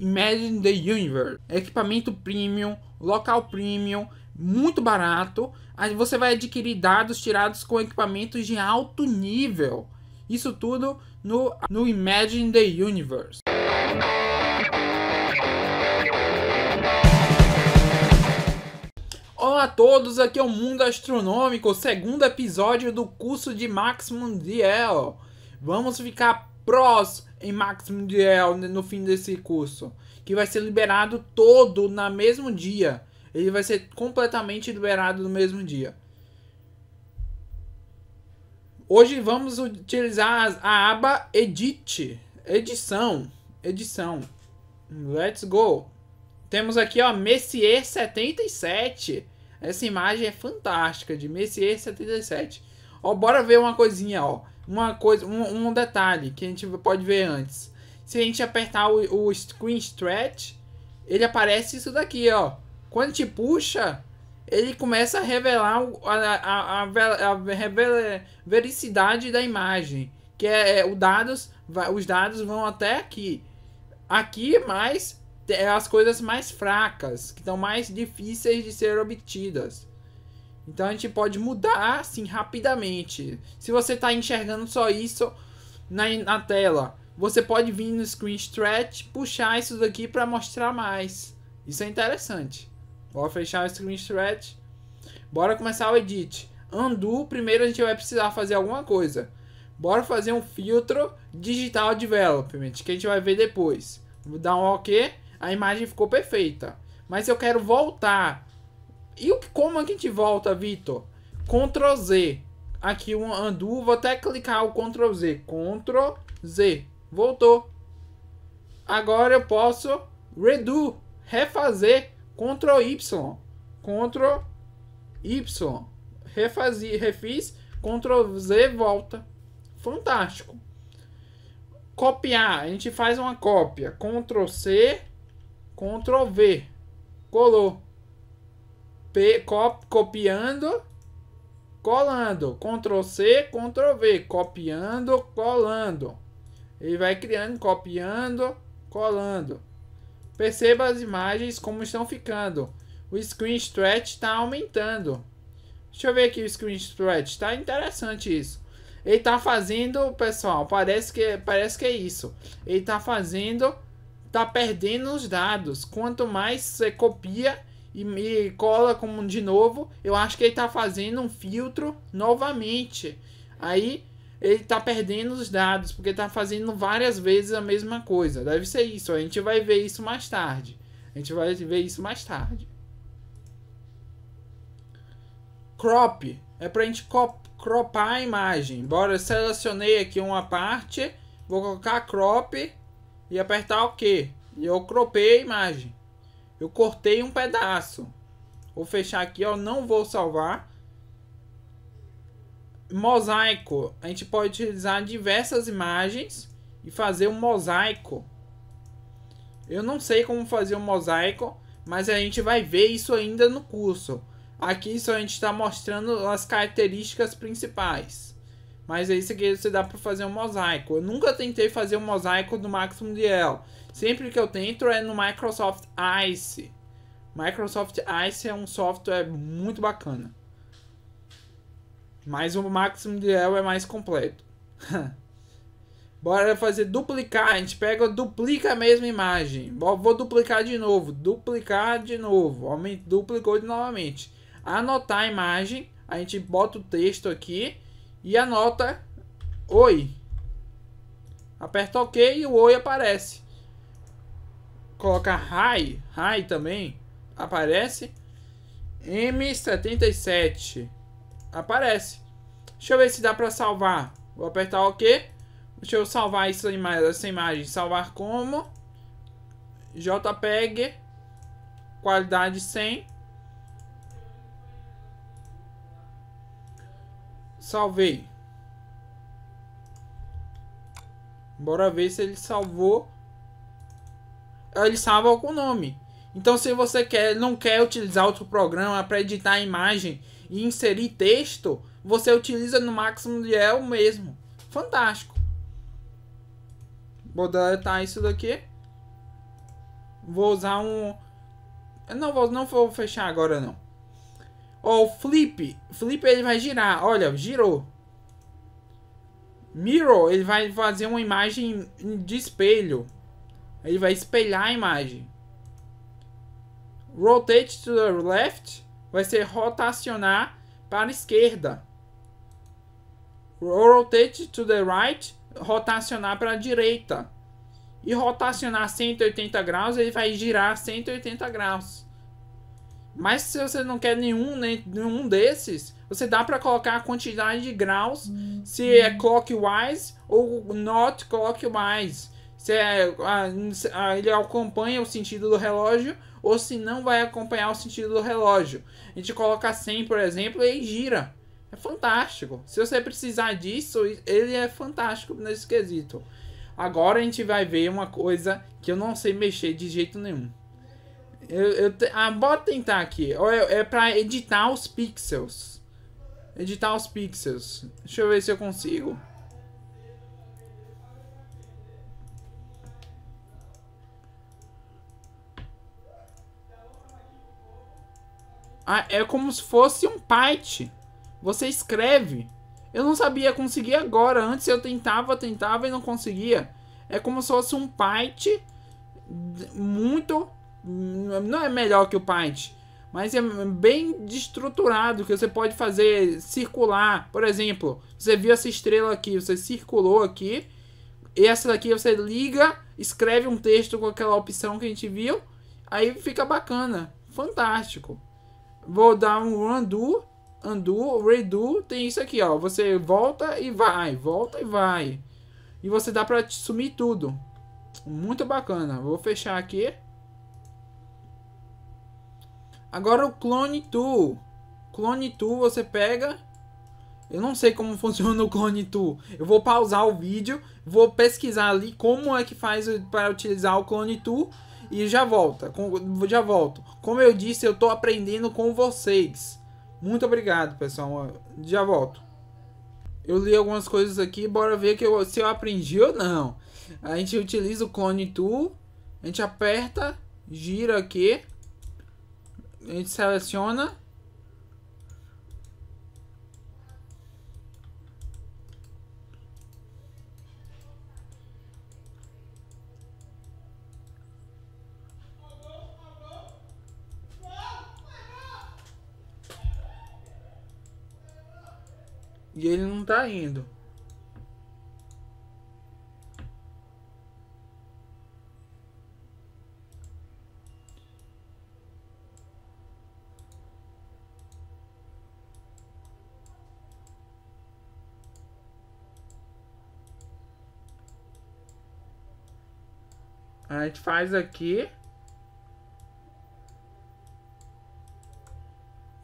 Imagine the Universe. Equipamento premium, local premium, muito barato. Aí você vai adquirir dados tirados com equipamentos de alto nível. Isso tudo no, no Imagine the Universe. Olá a todos, aqui é o Mundo Astronômico, segundo episódio do curso de Max Mundial. Vamos ficar Pros em Max Mundial né, no fim desse curso, que vai ser liberado todo na mesmo dia. Ele vai ser completamente liberado no mesmo dia. Hoje vamos utilizar a aba Edit, edição, edição. Let's go. Temos aqui, ó, Messier 77. Essa imagem é fantástica de Messier 77. Ó, bora ver uma coisinha, ó. Uma coisa, um, um detalhe que a gente pode ver antes. Se a gente apertar o, o Screen Stretch, ele aparece isso daqui, ó. Quando te puxa, ele começa a revelar a, a, a, a, a vericidade da imagem. Que é, é o dados, os dados vão até aqui. Aqui, mais é as coisas mais fracas, que estão mais difíceis de ser obtidas. Então a gente pode mudar assim rapidamente. Se você está enxergando só isso na, na tela, você pode vir no Screen Stretch, puxar isso daqui para mostrar mais. Isso é interessante. Vou fechar o Screen Stretch. Bora começar o Edit. Undo, primeiro a gente vai precisar fazer alguma coisa. Bora fazer um filtro Digital Development, que a gente vai ver depois. Vou dar um OK, a imagem ficou perfeita. Mas eu quero voltar e como a gente volta, Vitor? Ctrl Z. Aqui um undo, vou até clicar o Ctrl Z. Ctrl Z. Voltou. Agora eu posso redo, refazer, Ctrl Y. Ctrl Y. Refazi, refiz, Ctrl Z volta. Fantástico. Copiar, a gente faz uma cópia. Ctrl C, Ctrl V. Colou. P, cop, copiando, colando. Ctrl C, Ctrl V. Copiando, colando. Ele vai criando, copiando, colando. Perceba as imagens como estão ficando. O screen stretch está aumentando. Deixa eu ver aqui o screen stretch. Tá interessante isso. Ele tá fazendo, pessoal, parece que, parece que é isso. Ele tá fazendo, tá perdendo os dados. Quanto mais você copia, e me cola como de novo, eu acho que ele tá fazendo um filtro novamente. Aí ele tá perdendo os dados, porque tá fazendo várias vezes a mesma coisa. Deve ser isso, a gente vai ver isso mais tarde. A gente vai ver isso mais tarde. Crop é pra gente cropar a imagem. Bora, selecionei aqui uma parte, vou colocar crop e apertar OK. E eu cropei a imagem. Eu cortei um pedaço. Vou fechar aqui, ó. Não vou salvar. Mosaico. A gente pode utilizar diversas imagens e fazer um mosaico. Eu não sei como fazer um mosaico, mas a gente vai ver isso ainda no curso. Aqui só a gente está mostrando as características principais. Mas aí é você, você dá para fazer um mosaico. Eu nunca tentei fazer um mosaico do Maximum DL. Sempre que eu tento é no Microsoft Ice. Microsoft Ice é um software muito bacana. Mas o Maximum DL é mais completo. Bora fazer duplicar. A gente pega, duplica a mesma imagem. Vou duplicar de novo. Duplicar de novo. Duplicou novamente. Anotar a imagem. A gente bota o texto aqui e a nota Oi. Aperta OK e o Oi aparece. Coloca Hi, Hi também aparece. M77 aparece. Deixa eu ver se dá para salvar. Vou apertar OK. Deixa eu salvar essa imagem, essa imagem. salvar como JPEG qualidade 100 Salvei. Bora ver se ele salvou. Ah, ele salva com o nome. Então, se você quer, não quer utilizar outro programa para editar a imagem e inserir texto, você utiliza no máximo de é o mesmo. Fantástico. Vou deletar isso daqui. Vou usar um... Eu não vou, não vou fechar agora, não. Ó, oh, o flip. Flip ele vai girar. Olha, girou. Mirror, ele vai fazer uma imagem de espelho. Ele vai espelhar a imagem. Rotate to the left vai ser rotacionar para a esquerda. Rotate to the right, rotacionar para a direita. E rotacionar 180 graus, ele vai girar 180 graus. Mas se você não quer nenhum, nem, nenhum desses, você dá para colocar a quantidade de graus, se é uhum. clockwise ou not clockwise. Se é, a, a, ele acompanha o sentido do relógio ou se não vai acompanhar o sentido do relógio. A gente coloca 100, por exemplo, e gira. É fantástico. Se você precisar disso, ele é fantástico nesse quesito. Agora a gente vai ver uma coisa que eu não sei mexer de jeito nenhum. Eu, eu, ah, bota tentar aqui. É, é pra editar os pixels. Editar os pixels. Deixa eu ver se eu consigo. Ah, é como se fosse um Pyte. Você escreve. Eu não sabia conseguir agora. Antes eu tentava, tentava e não conseguia. É como se fosse um Pyte muito não é melhor que o Paint, mas é bem estruturado que você pode fazer circular. Por exemplo, você viu essa estrela aqui, você circulou aqui. Essa daqui você liga, escreve um texto com aquela opção que a gente viu. Aí fica bacana, fantástico. Vou dar um undo, undo, redo, tem isso aqui, ó. Você volta e vai, volta e vai. E você dá para sumir tudo. Muito bacana. Vou fechar aqui. Agora o Clone Tool. Clone Tool você pega. Eu não sei como funciona o Clone Tool. Eu vou pausar o vídeo, vou pesquisar ali como é que faz para utilizar o Clone Tool e já volta. Já volto. Como eu disse, eu estou aprendendo com vocês. Muito obrigado, pessoal. Já volto. Eu li algumas coisas aqui, bora ver que eu, se eu aprendi ou não. A gente utiliza o Clone Tool, a gente aperta, gira aqui a gente seleciona. E ele não tá indo. A gente faz aqui.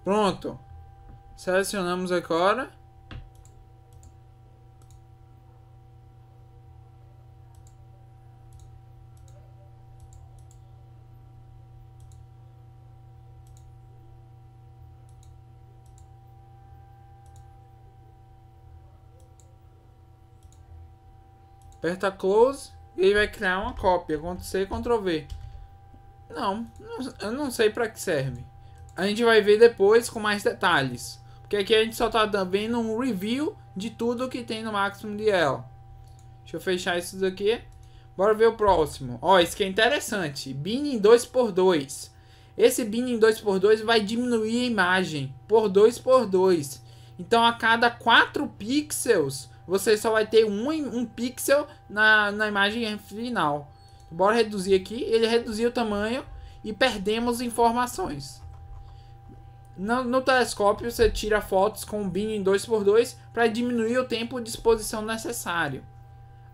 Pronto. Selecionamos agora. Aperta close ele vai criar uma cópia, Ctrl-C, Ctrl-V. Não, eu não sei para que serve. A gente vai ver depois com mais detalhes. Porque aqui a gente só está vendo um review de tudo que tem no Maximum DL. Deixa eu fechar isso daqui. Bora ver o próximo. Ó, isso que é interessante. Binning 2x2. Esse binning 2x2 vai diminuir a imagem por 2x2. Então a cada 4 pixels você só vai ter um, um pixel na, na imagem final. Bora reduzir aqui. Ele reduziu o tamanho e perdemos informações. No, no, telescópio você tira fotos com o BIM em 2x2 para diminuir o tempo de exposição necessário.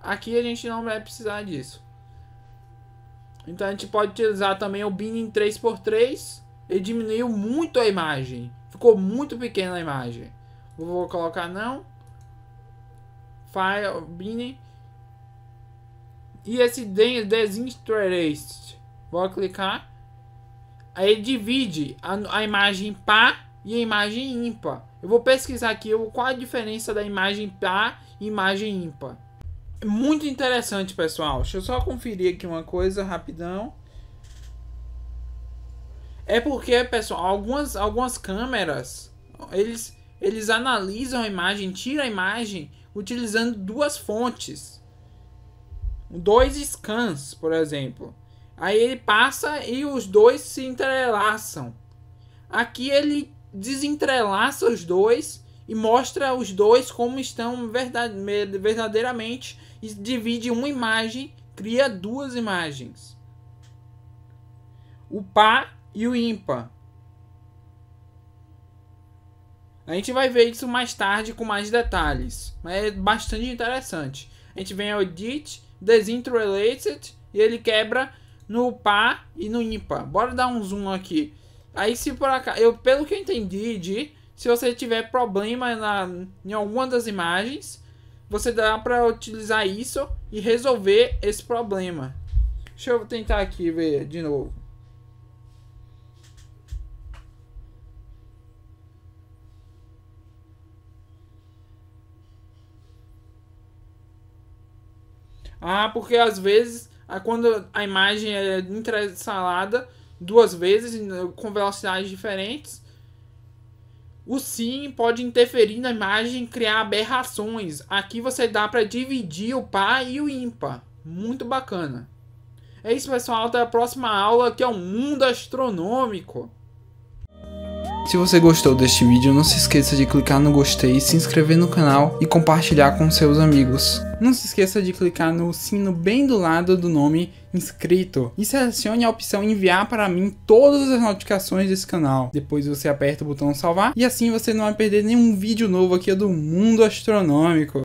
Aqui a gente não vai precisar disso. Então a gente pode utilizar também o BIN em 3x3. Ele diminuiu muito a imagem. Ficou muito pequena a imagem. Vou colocar não. Firebine e esse Desinterest. Vou clicar. Aí divide a, a imagem par e a imagem ímpar. Eu vou pesquisar aqui o qual a diferença da imagem par e imagem ímpar. É muito interessante, pessoal. Deixa eu só conferir aqui uma coisa rapidão. É porque, pessoal, algumas, algumas câmeras, eles, eles analisam a imagem, tiram a imagem utilizando duas fontes. Dois scans, por exemplo. Aí ele passa e os dois se entrelaçam. Aqui ele desentrelaça os dois e mostra os dois como estão verdadeiramente e divide uma imagem, cria duas imagens. O par e o ímpar. A gente vai ver isso mais tarde com mais detalhes, mas é bastante interessante. A gente vem ao dit, desinterrelated, e ele quebra no par e no ímpar. Bora dar um zoom aqui. Aí se por acaso, eu, pelo que eu entendi de, se você tiver problema na, em alguma das imagens, você dá para utilizar isso e resolver esse problema. Deixa eu tentar aqui ver de novo. Ah, porque às vezes, ah, quando a imagem é intersalada duas vezes, eh, com velocidades diferentes, o sim pode interferir na imagem e criar aberrações. Aqui você dá para dividir o par e o ímpar. Muito bacana. É isso, pessoal. Até a próxima aula, que é o mundo astronômico. Se você gostou deste vídeo, não se esqueça de clicar no gostei, se inscrever no canal e compartilhar com seus amigos. Não se esqueça de clicar no sino bem do lado do nome inscrito e selecione a opção enviar para mim todas as notificações desse canal. Depois você aperta o botão salvar e assim você não vai perder nenhum vídeo novo aqui do Mundo Astronômico.